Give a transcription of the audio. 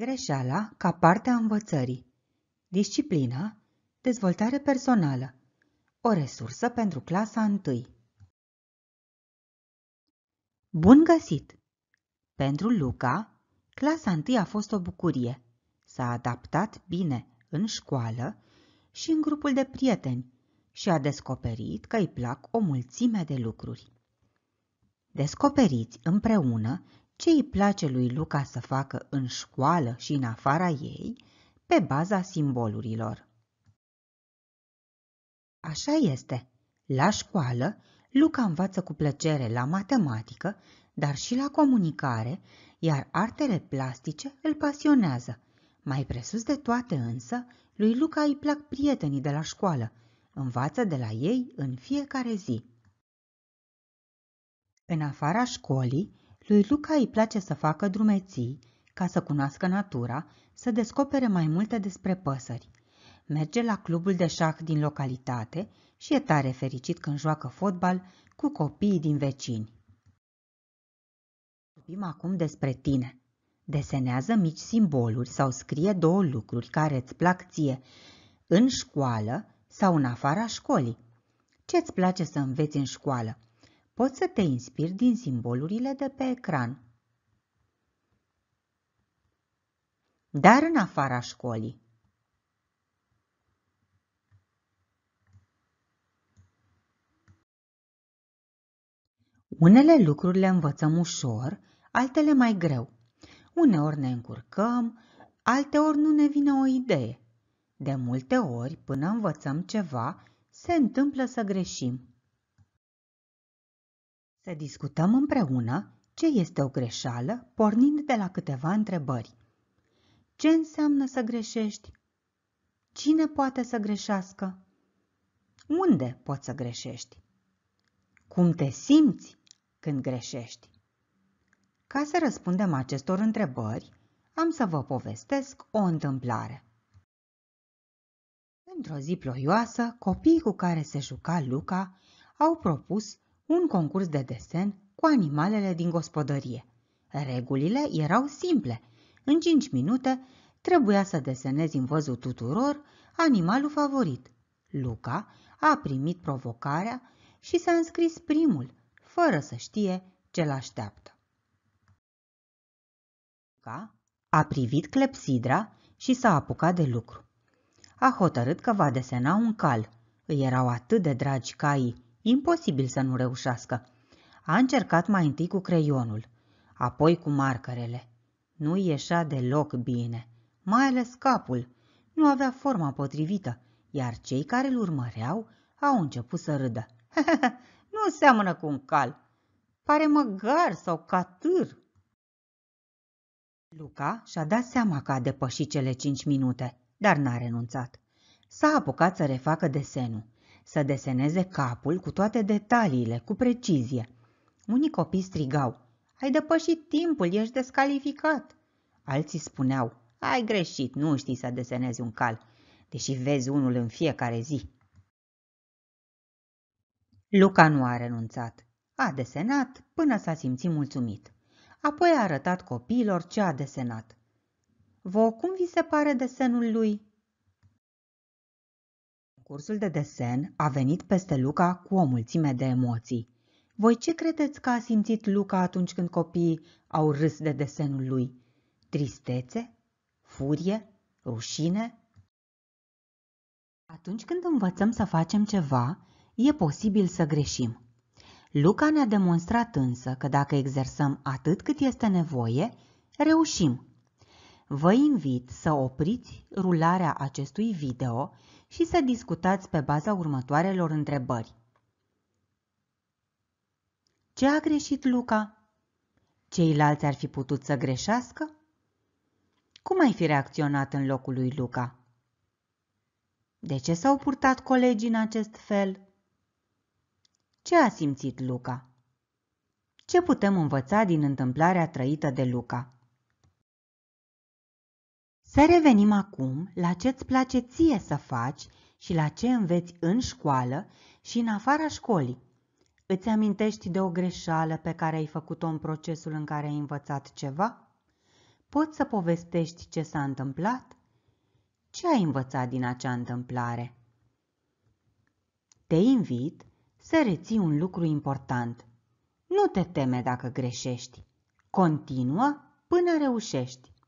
Greșeala ca parte a învățării. Disciplina, dezvoltare personală. O resursă pentru clasa 1. Bun găsit! Pentru Luca, clasa 1 a fost o bucurie. S-a adaptat bine în școală și în grupul de prieteni și a descoperit că îi plac o mulțime de lucruri. Descoperiți împreună ce îi place lui Luca să facă în școală și în afara ei, pe baza simbolurilor. Așa este. La școală, Luca învață cu plăcere la matematică, dar și la comunicare, iar artele plastice îl pasionează. Mai presus de toate însă, lui Luca îi plac prietenii de la școală. Învață de la ei în fiecare zi. În afara școlii, lui Luca îi place să facă drumeții, ca să cunoască natura, să descopere mai multe despre păsări. Merge la clubul de șah din localitate și e tare fericit când joacă fotbal cu copiii din vecini. Vorbim acum despre tine. Desenează mici simboluri sau scrie două lucruri care îți plac ție, în școală sau în afara școlii. Ce îți place să înveți în școală? Poți să te inspiri din simbolurile de pe ecran. Dar în afara școlii. Unele lucruri le învățăm ușor, altele mai greu. Uneori ne încurcăm, alteori nu ne vine o idee. De multe ori, până învățăm ceva, se întâmplă să greșim. Să discutăm împreună ce este o greșeală, pornind de la câteva întrebări. Ce înseamnă să greșești? Cine poate să greșească? Unde poți să greșești? Cum te simți când greșești? Ca să răspundem acestor întrebări, am să vă povestesc o întâmplare. Într-o zi ploioasă, copiii cu care se juca Luca au propus un concurs de desen cu animalele din gospodărie. Regulile erau simple. În 5 minute trebuia să desenezi în văzul tuturor animalul favorit. Luca a primit provocarea și s-a înscris primul, fără să știe ce l-așteaptă. Luca a privit clepsidra și s-a apucat de lucru. A hotărât că va desena un cal. Îi erau atât de dragi caii Imposibil să nu reușească. A încercat mai întâi cu creionul, apoi cu marcărele. Nu ieșea deloc bine, mai ales capul. Nu avea forma potrivită, iar cei care îl urmăreau au început să râdă. nu seamănă cu un cal. Pare măgar sau catâr. Luca și-a dat seama că a depășit cele cinci minute, dar n-a renunțat. S-a apucat să refacă desenul să deseneze capul cu toate detaliile, cu precizie. Unii copii strigau, ai depășit timpul, ești descalificat. Alții spuneau, ai greșit, nu știi să desenezi un cal, deși vezi unul în fiecare zi. Luca nu a renunțat. A desenat până s-a simțit mulțumit. Apoi a arătat copiilor ce a desenat. Vă cum vi se pare desenul lui?" Concursul de desen a venit peste Luca cu o mulțime de emoții. Voi ce credeți că a simțit Luca atunci când copiii au râs de desenul lui? Tristețe? Furie? Rușine? Atunci când învățăm să facem ceva, e posibil să greșim. Luca ne-a demonstrat însă că dacă exersăm atât cât este nevoie, reușim. Vă invit să opriți rularea acestui video și să discutați pe baza următoarelor întrebări. Ce a greșit Luca? Ceilalți ar fi putut să greșească? Cum ai fi reacționat în locul lui Luca? De ce s-au purtat colegii în acest fel? Ce a simțit Luca? Ce putem învăța din întâmplarea trăită de Luca? Să revenim acum la ce îți place ție să faci și la ce înveți în școală și în afara școlii. Îți amintești de o greșeală pe care ai făcut-o în procesul în care ai învățat ceva? Poți să povestești ce s-a întâmplat? Ce ai învățat din acea întâmplare? Te invit să reții un lucru important. Nu te teme dacă greșești. Continuă până reușești.